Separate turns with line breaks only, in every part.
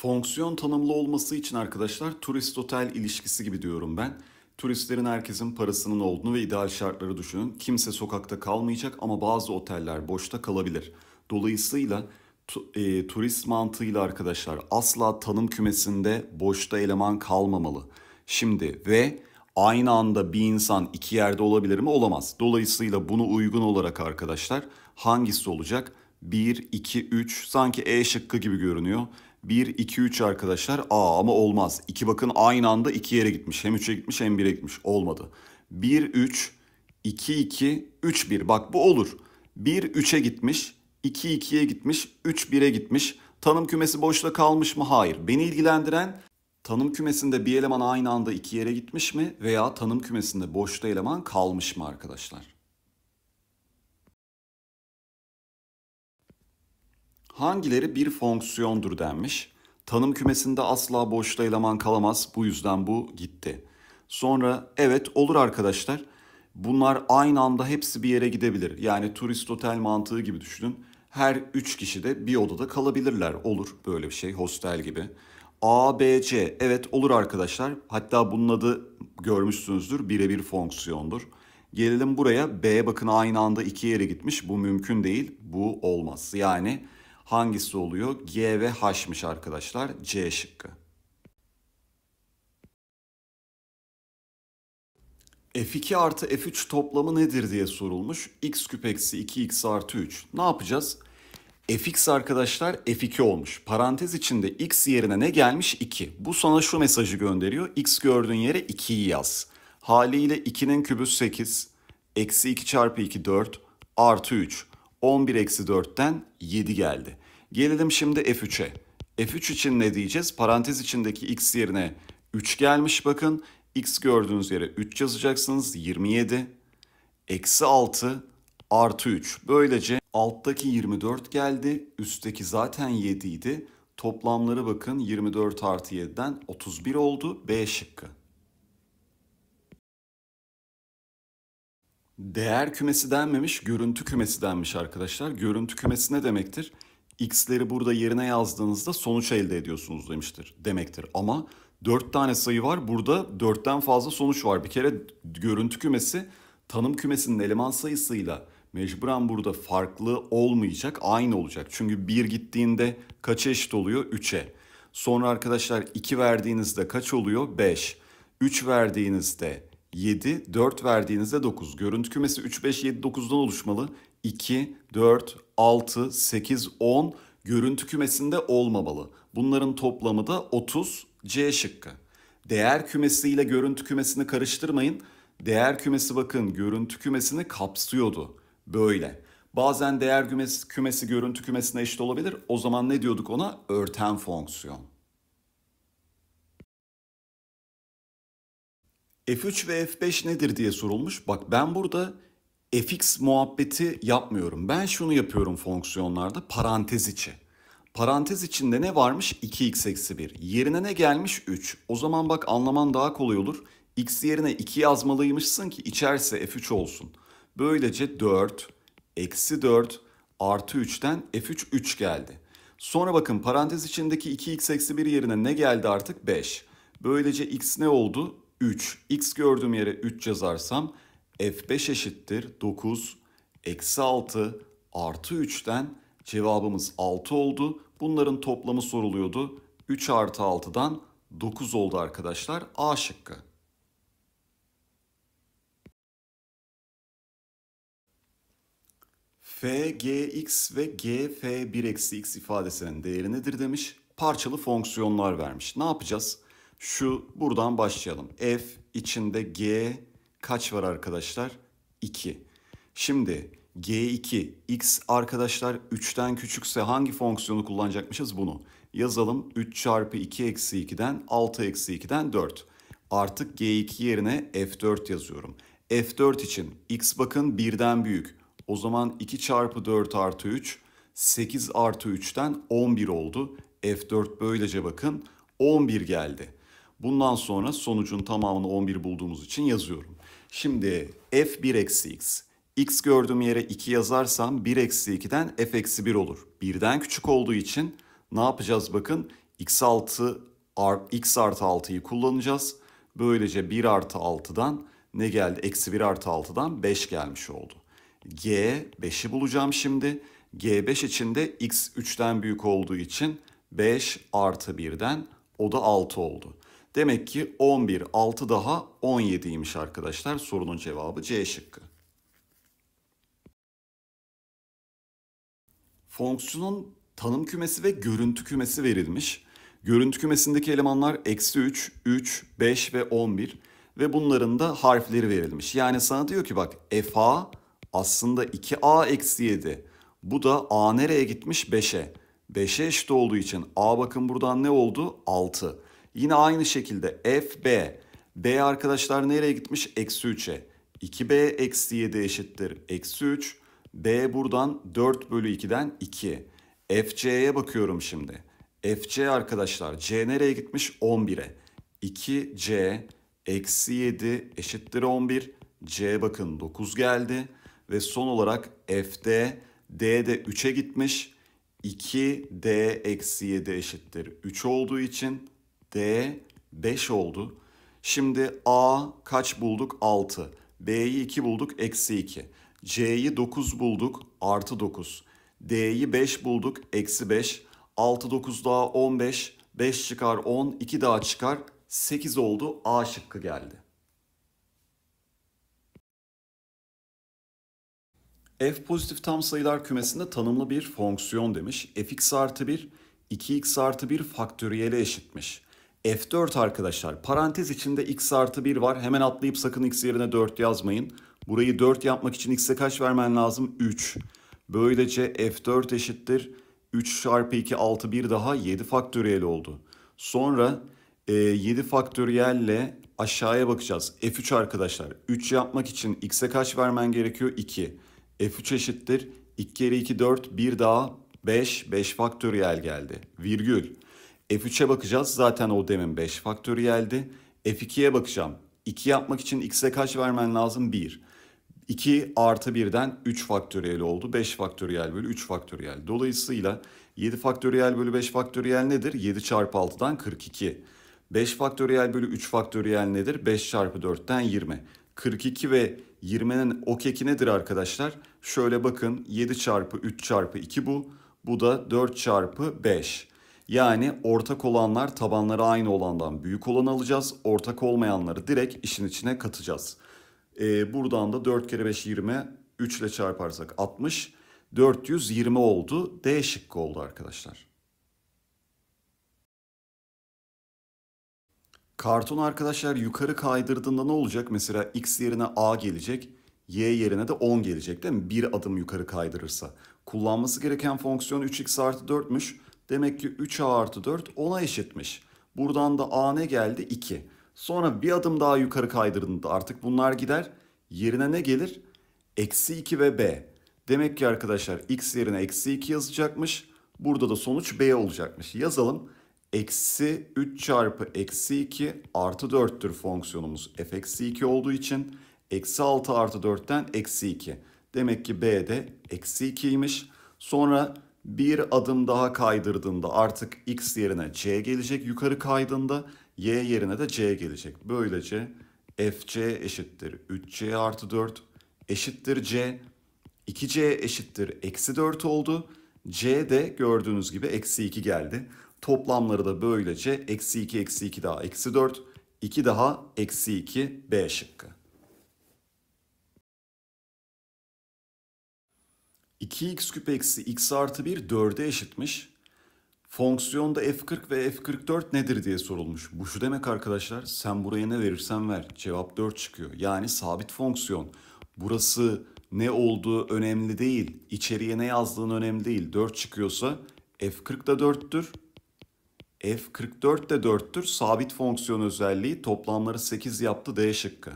Fonksiyon tanımlı olması için arkadaşlar turist otel ilişkisi gibi diyorum ben. Turistlerin herkesin parasının olduğunu ve ideal şartları düşünün. Kimse sokakta kalmayacak ama bazı oteller boşta kalabilir. Dolayısıyla tu, e, turist mantığıyla arkadaşlar asla tanım kümesinde boşta eleman kalmamalı. Şimdi ve aynı anda bir insan iki yerde olabilir mi? Olamaz. Dolayısıyla bunu uygun olarak arkadaşlar hangisi olacak? 1, 2, 3 sanki E şıkkı gibi görünüyor. 1, 2, 3 arkadaşlar. Aa ama olmaz. 2 bakın aynı anda 2 yere gitmiş. Hem 3'e gitmiş hem 1'e gitmiş. Olmadı. 1, 3, 2, 2, 3, 1. Bak bu olur. 1, 3'e gitmiş. 2, 2'ye gitmiş. 3, 1'e gitmiş. Tanım kümesi boşta kalmış mı? Hayır. Beni ilgilendiren tanım kümesinde bir eleman aynı anda iki yere gitmiş mi veya tanım kümesinde boşta eleman kalmış mı arkadaşlar? Hangileri bir fonksiyondur denmiş. Tanım kümesinde asla boşta eleman kalamaz. Bu yüzden bu gitti. Sonra evet olur arkadaşlar. Bunlar aynı anda hepsi bir yere gidebilir. Yani turist otel mantığı gibi düşünün. Her 3 kişi de bir odada kalabilirler. Olur böyle bir şey hostel gibi. A, B, C. Evet olur arkadaşlar. Hatta bunun adı görmüşsünüzdür. Birebir fonksiyondur. Gelelim buraya. B bakın aynı anda iki yere gitmiş. Bu mümkün değil. Bu olmaz. Yani Hangisi oluyor? G ve H'miş arkadaşlar. C şıkkı. F2 artı F3 toplamı nedir diye sorulmuş. X küp eksi 2x artı 3. Ne yapacağız? Fx arkadaşlar F2 olmuş. Parantez içinde x yerine ne gelmiş? 2. Bu sana şu mesajı gönderiyor. X gördüğün yere 2'yi yaz. Haliyle 2'nin kübü 8. Eksi 2 çarpı 2 4. Artı 3. 11 eksi 4'ten 7 geldi. Gelelim şimdi F3'e. F3 için ne diyeceğiz? Parantez içindeki x yerine 3 gelmiş bakın. x gördüğünüz yere 3 yazacaksınız. 27 eksi 6 artı 3. Böylece alttaki 24 geldi. Üstteki zaten 7 idi. Toplamları bakın 24 artı 7'den 31 oldu. B şıkkı. Değer kümesi denmemiş, görüntü kümesi denmiş arkadaşlar. Görüntü kümesi ne demektir? x'leri burada yerine yazdığınızda sonuç elde ediyorsunuz demiştir demektir. Ama 4 tane sayı var burada 4'ten fazla sonuç var. Bir kere görüntü kümesi tanım kümesinin eleman sayısıyla mecburen burada farklı olmayacak aynı olacak. Çünkü 1 gittiğinde kaç eşit oluyor? 3'e. Sonra arkadaşlar 2 verdiğinizde kaç oluyor? 5. 3 verdiğinizde 7, 4 verdiğinizde 9. Görüntü kümesi 3, 5, 7, 9'dan oluşmalı. 2, 4, 6, 8, 10 görüntü kümesinde olmamalı. Bunların toplamı da 30 C şıkkı. Değer kümesiyle görüntü kümesini karıştırmayın. Değer kümesi bakın görüntü kümesini kapsıyordu. Böyle. Bazen değer kümesi, kümesi görüntü kümesine eşit olabilir. O zaman ne diyorduk ona? Örten fonksiyon. F3 ve F5 nedir diye sorulmuş. Bak ben burada fx muhabbeti yapmıyorum. Ben şunu yapıyorum fonksiyonlarda parantez içi. Parantez içinde ne varmış? 2x eksi 1. Yerine ne gelmiş? 3. O zaman bak anlaman daha kolay olur. x yerine 2 yazmalıymışsın ki içerse f3 olsun. Böylece 4, eksi 4, artı 3'ten f3 3 geldi. Sonra bakın parantez içindeki 2x eksi 1 yerine ne geldi artık? 5. Böylece x ne oldu? 3. x gördüğüm yere 3 yazarsam F5 eşittir 9 eksi 6 artı 3'ten cevabımız 6 oldu. Bunların toplamı soruluyordu. 3 artı 6'dan 9 oldu arkadaşlar. A şıkkı. f, g, x ve g, f 1 eksi x ifadesinin değeri nedir demiş. Parçalı fonksiyonlar vermiş. Ne yapacağız? Şu buradan başlayalım. f içinde g kaç var arkadaşlar? 2. Şimdi g2 x arkadaşlar 3'ten küçükse hangi fonksiyonu kullanacakmışız bunu? Yazalım 3 çarpı 2 eksi 2'den 6 eksi 2'den 4. Artık g2 yerine f4 yazıyorum. f4 için x bakın 1'den büyük. O zaman 2 çarpı 4 artı 3 8 artı 3'ten 11 oldu. F4 böylece bakın 11 geldi. Bundan sonra sonucun tamamını 11 bulduğumuz için yazıyorum. Şimdi f 1 eksi x. x gördüğüm yere 2 yazarsam 1 eksi 2'den f eksi 1 olur. 1'den küçük olduğu için ne yapacağız bakın. x, 6, x artı 6'yı kullanacağız. Böylece 1 artı 6'dan ne geldi? Eksi 1 artı 6'dan 5 gelmiş oldu. G 5'i bulacağım şimdi. G5 içinde x 3'ten büyük olduğu için 5 artı 1'den o da 6 oldu. Demek ki 11, 6 daha 17'ymiş arkadaşlar. Sorunun cevabı C şıkkı. Fonksiyonun tanım kümesi ve görüntü kümesi verilmiş. Görüntü kümesindeki elemanlar eksi 3, 3, 5 ve 11 ve bunların da harfleri verilmiş. Yani sana diyor ki bak FA aslında 2A eksi 7. Bu da A nereye gitmiş? 5'e. 5'e eşit olduğu için A bakın buradan ne oldu? 6. Yine aynı şekilde FB, b. arkadaşlar nereye gitmiş? Eksi 3'e. 2b eksi 7 eşittir. Eksi 3. b buradan 4 bölü 2'den 2. fc'ye bakıyorum şimdi. fc arkadaşlar c nereye gitmiş? 11'e. 2c eksi 7 eşittir 11. c bakın 9 geldi. Ve son olarak FD, d de 3'e gitmiş. 2d eksi 7 eşittir 3 olduğu için D 5 oldu. Şimdi A kaç bulduk? 6. B'yi 2 bulduk. Eksi 2. C'yi 9 bulduk. Artı 9. D'yi 5 bulduk. Eksi 5. 6 9 daha 15. 5 çıkar 10. 2 daha çıkar. 8 oldu. A şıkkı geldi. f pozitif tam sayılar kümesinde tanımlı bir fonksiyon demiş. fx artı 1, 2x artı 1 faktöriyeli eşitmiş. F4 arkadaşlar. Parantez içinde x artı 1 var. Hemen atlayıp sakın x yerine 4 yazmayın. Burayı 4 yapmak için x'e kaç vermen lazım? 3. Böylece F4 eşittir. 3 çarpı 2 6 1 daha 7 faktöriyel oldu. Sonra e, 7 faktöriyelle aşağıya bakacağız. F3 arkadaşlar. 3 yapmak için x'e kaç vermen gerekiyor? 2. F3 eşittir. 2 kere 2 4 1 daha 5. 5 faktöriyel geldi. Virgül. F3'e bakacağız. Zaten o demin 5 faktöriyeldi. F2'ye bakacağım. 2 yapmak için x'e kaç vermen lazım? 1. 2 artı 1'den 3 faktöriyel oldu. 5 faktöriyel bölü 3 faktöriyel. Dolayısıyla 7 faktöriyel bölü 5 faktöriyel nedir? 7 çarpı 6'dan 42. 5 faktöriyel bölü 3 faktöriyel nedir? 5 çarpı 4'ten 20. 42 ve 20'nin o keki nedir arkadaşlar? Şöyle bakın 7 çarpı 3 çarpı 2 bu. Bu da 4 çarpı 5. Yani ortak olanlar tabanları aynı olandan büyük olan alacağız. Ortak olmayanları direkt işin içine katacağız. Ee, buradan da 4 kere 5 20, 3 ile çarparsak 60, 420 oldu. D şıkkı oldu arkadaşlar. Karton arkadaşlar yukarı kaydırdığında ne olacak? Mesela x yerine a gelecek, y yerine de 10 gelecek değil mi? Bir adım yukarı kaydırırsa. Kullanması gereken fonksiyon 3x artı 4'müş. Demek ki 3a artı 4 10'a eşitmiş. Buradan da a ne geldi? 2. Sonra bir adım daha yukarı kaydırıldı. Artık bunlar gider. Yerine ne gelir? Eksi 2 ve b. Demek ki arkadaşlar x yerine eksi 2 yazacakmış. Burada da sonuç b olacakmış. Yazalım. Eksi 3 çarpı eksi 2 artı 4'tür fonksiyonumuz. f eksi 2 olduğu için eksi 6 artı 4'ten eksi 2. Demek ki b de eksi 2'ymiş. Sonra bir adım daha kaydırdığında artık x yerine c gelecek yukarı kaydığında y yerine de c gelecek. Böylece fc eşittir 3c artı 4 eşittir c 2c eşittir eksi 4 oldu. c de gördüğünüz gibi eksi 2 geldi. Toplamları da böylece eksi 2 eksi 2 daha eksi 4 2 daha eksi 2 b şıkkı. 2x küp eksi x artı 1 4'e eşitmiş. Fonksiyonda f40 ve f44 nedir diye sorulmuş. Bu şu demek arkadaşlar sen buraya ne verirsen ver cevap 4 çıkıyor. Yani sabit fonksiyon. Burası ne olduğu önemli değil. İçeriye ne yazdığın önemli değil. 4 çıkıyorsa f40 da 4'tür. f44 de 4'tür. Sabit fonksiyon özelliği toplamları 8 yaptı D şıkkı.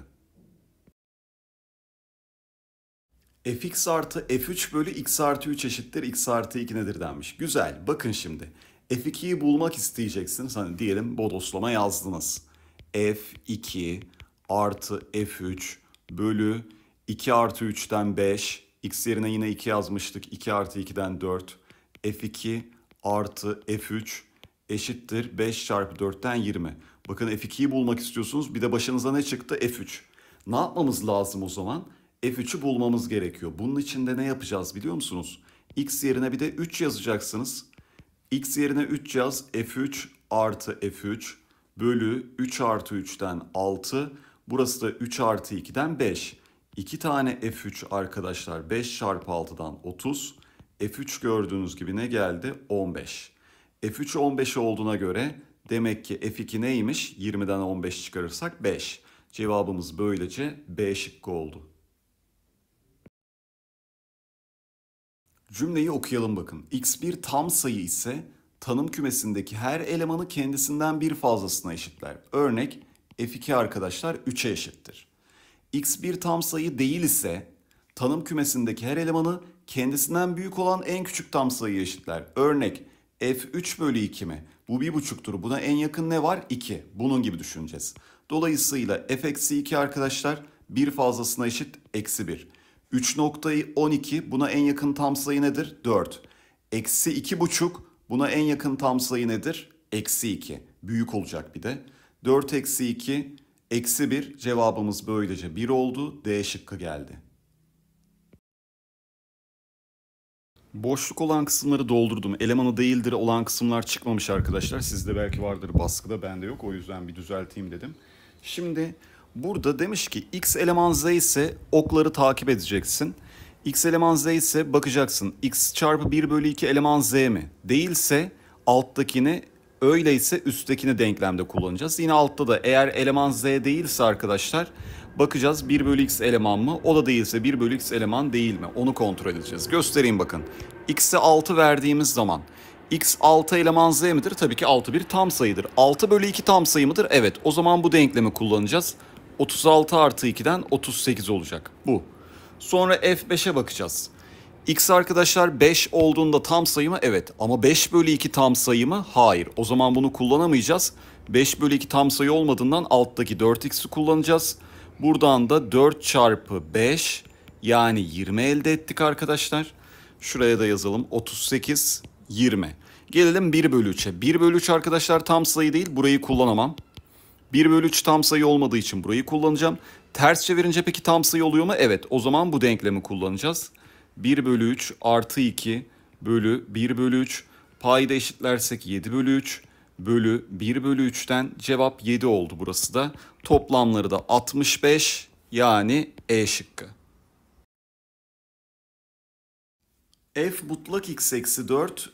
fx artı f3 bölü x artı 3 eşittir x artı 2 nedir denmiş. Güzel bakın şimdi f2'yi bulmak isteyeceksin. Hani diyelim bodoslama yazdınız. f2 artı f3 bölü 2 artı 3'ten 5. x yerine yine 2 yazmıştık. 2 artı 2'den 4. f2 artı f3 eşittir 5 çarpı 4'ten 20. Bakın f2'yi bulmak istiyorsunuz. Bir de başınıza ne çıktı? f3. Ne yapmamız lazım o zaman? F3'ü bulmamız gerekiyor. Bunun için de ne yapacağız biliyor musunuz? X yerine bir de 3 yazacaksınız. X yerine 3 yaz. F3 artı F3 bölü 3 artı 3'ten 6. Burası da 3 artı 2'den 5. 2 tane F3 arkadaşlar 5 çarpı 6'dan 30. F3 gördüğünüz gibi ne geldi? 15. F3 15 olduğuna göre demek ki F2 neymiş? 20'den 15 çıkarırsak 5. Cevabımız böylece B şıkkı oldu. Cümleyi okuyalım bakın. X bir tam sayı ise tanım kümesindeki her elemanı kendisinden bir fazlasına eşitler. Örnek F2 arkadaşlar 3'e eşittir. X bir tam sayı değil ise tanım kümesindeki her elemanı kendisinden büyük olan en küçük tam sayıya eşitler. Örnek F3 bölü 2 mi? Bu bir buçuktur. Buna en yakın ne var? 2. Bunun gibi düşüneceğiz. Dolayısıyla F eksi 2 arkadaşlar bir fazlasına eşit eksi 1. 3 noktayı 12 buna en yakın tam sayı nedir? 4. Eksi 2 buçuk buna en yakın tam sayı nedir? Eksi 2. Büyük olacak bir de. 4 eksi 2 eksi 1 cevabımız böylece 1 oldu. D şıkkı geldi. Boşluk olan kısımları doldurdum. Elemanı değildir olan kısımlar çıkmamış arkadaşlar. Sizde belki vardır baskıda bende yok. O yüzden bir düzelteyim dedim. Şimdi Burada demiş ki x eleman z ise okları takip edeceksin. x eleman z ise bakacaksın x çarpı 1 bölü 2 eleman z mi? Değilse alttakini öyleyse üsttekini denklemde kullanacağız. Yine altta da eğer eleman z değilse arkadaşlar bakacağız 1 bölü x eleman mı? O da değilse 1 bölü x eleman değil mi? Onu kontrol edeceğiz. Göstereyim bakın. x'e 6 verdiğimiz zaman x 6 eleman z midir? Tabii ki 6 bir tam sayıdır. 6 bölü 2 tam sayı mıdır? Evet. O zaman bu denklemi kullanacağız. 36 artı 2'den 38 olacak. Bu. Sonra F5'e bakacağız. X arkadaşlar 5 olduğunda tam sayı mı? Evet. Ama 5 bölü 2 tam sayı mı? Hayır. O zaman bunu kullanamayacağız. 5 bölü 2 tam sayı olmadığından alttaki 4x'i kullanacağız. Buradan da 4 çarpı 5 yani 20 elde ettik arkadaşlar. Şuraya da yazalım 38 20. Gelelim 1 bölü 3'e. 1 bölü 3 arkadaşlar tam sayı değil burayı kullanamam. 1 bölü 3 tam sayı olmadığı için burayı kullanacağım. Ters çevirince peki tam sayı oluyor mu? Evet o zaman bu denklemi kullanacağız. 1 bölü 3 artı 2 bölü 1 bölü 3 payda eşitlersek 7 bölü 3 bölü 1 bölü 3'ten cevap 7 oldu burası da. Toplamları da 65 yani E şıkkı. F mutlak x eksi 4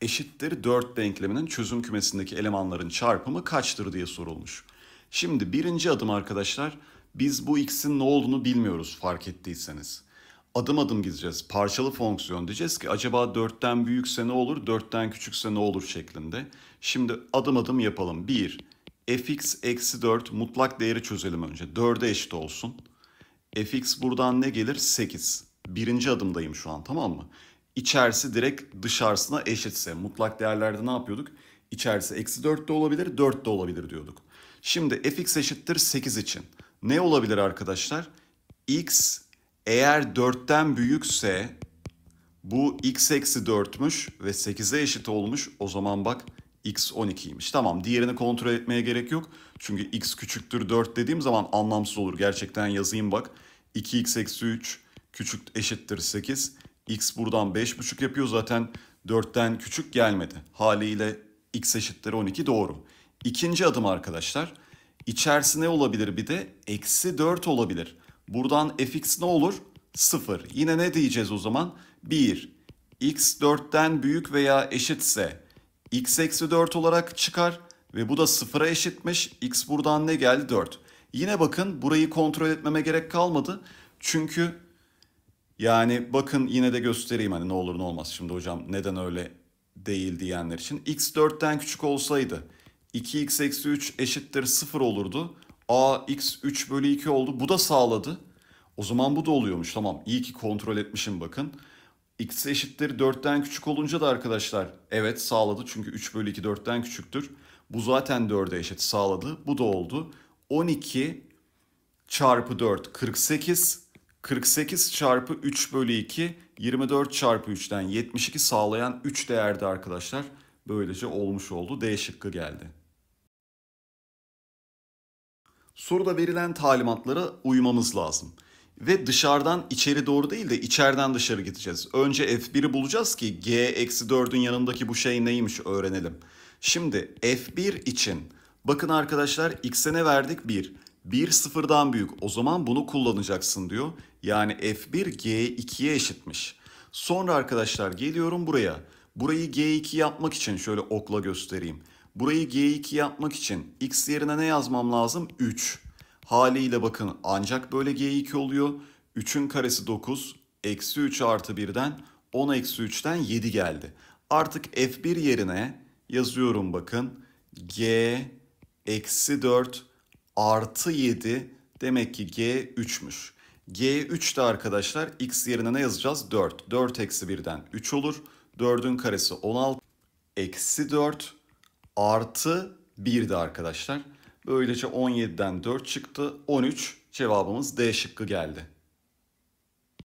eşittir 4 denkleminin çözüm kümesindeki elemanların çarpımı kaçtır diye sorulmuş. Şimdi birinci adım arkadaşlar biz bu x'in ne olduğunu bilmiyoruz fark ettiyseniz. Adım adım gideceğiz. Parçalı fonksiyon diyeceğiz ki acaba 4'ten büyükse ne olur, 4'ten küçükse ne olur şeklinde. Şimdi adım adım yapalım. 1. fx eksi 4 mutlak değeri çözelim önce. 4'e eşit olsun. fx buradan ne gelir? 8. Birinci adımdayım şu an tamam mı? İçerisi direkt dışarısına eşitse. Mutlak değerlerde ne yapıyorduk? İçerisi eksi 4 de olabilir, 4 de olabilir diyorduk. Şimdi fx eşittir 8 için ne olabilir arkadaşlar? x eğer 4'ten büyükse bu x eksi 4'müş ve 8'e eşit olmuş. O zaman bak x 12'ymiş. Tamam diğerini kontrol etmeye gerek yok. Çünkü x küçüktür 4 dediğim zaman anlamsız olur. Gerçekten yazayım bak. 2x eksi 3 küçük eşittir 8. x buradan 5,5 yapıyor zaten 4'ten küçük gelmedi. Haliyle x eşittir 12 doğru. İkinci adım arkadaşlar. İçerisi ne olabilir bir de? Eksi 4 olabilir. Buradan fx ne olur? 0. Yine ne diyeceğiz o zaman? 1. x 4'ten büyük veya eşitse x eksi 4 olarak çıkar ve bu da 0'a eşitmiş. x buradan ne geldi? 4. Yine bakın burayı kontrol etmeme gerek kalmadı. Çünkü yani bakın yine de göstereyim hani ne olur ne olmaz. Şimdi hocam neden öyle değil diyenler için. x 4'ten küçük olsaydı 2x eksi 3 eşittir 0 olurdu. A x 3 bölü 2 oldu. Bu da sağladı. O zaman bu da oluyormuş. Tamam iyi ki kontrol etmişim bakın. x eşittir 4'ten küçük olunca da arkadaşlar evet sağladı. Çünkü 3 bölü 2 4'ten küçüktür. Bu zaten 4'e eşit sağladı. Bu da oldu. 12 çarpı 4 48. 48 çarpı 3 bölü 2 24 çarpı 3'ten 72 sağlayan 3 değerdi arkadaşlar. Böylece olmuş oldu. D şıkkı geldi soruda verilen talimatlara uymamız lazım. Ve dışarıdan içeri doğru değil de içeriden dışarı gideceğiz. Önce F1'i bulacağız ki G-4'ün yanındaki bu şey neymiş öğrenelim. Şimdi F1 için bakın arkadaşlar X'e ne verdik? 1. 1 sıfırdan büyük o zaman bunu kullanacaksın diyor. Yani F1 G2'ye eşitmiş. Sonra arkadaşlar geliyorum buraya. Burayı G2 yapmak için şöyle okla göstereyim. Burayı G2 yapmak için X yerine ne yazmam lazım? 3. Haliyle bakın ancak böyle G2 oluyor. 3'ün karesi 9. Eksi 3 artı 1'den 10 eksi 3'ten 7 geldi. Artık F1 yerine yazıyorum bakın. G eksi 4 artı 7 demek ki G 3'müş. G3 de arkadaşlar x yerine ne yazacağız? 4. 4 eksi 1'den 3 olur. 4'ün karesi 16. Eksi 4 artı 1'di arkadaşlar. Böylece 17'den 4 çıktı. 13 cevabımız D şıkkı geldi.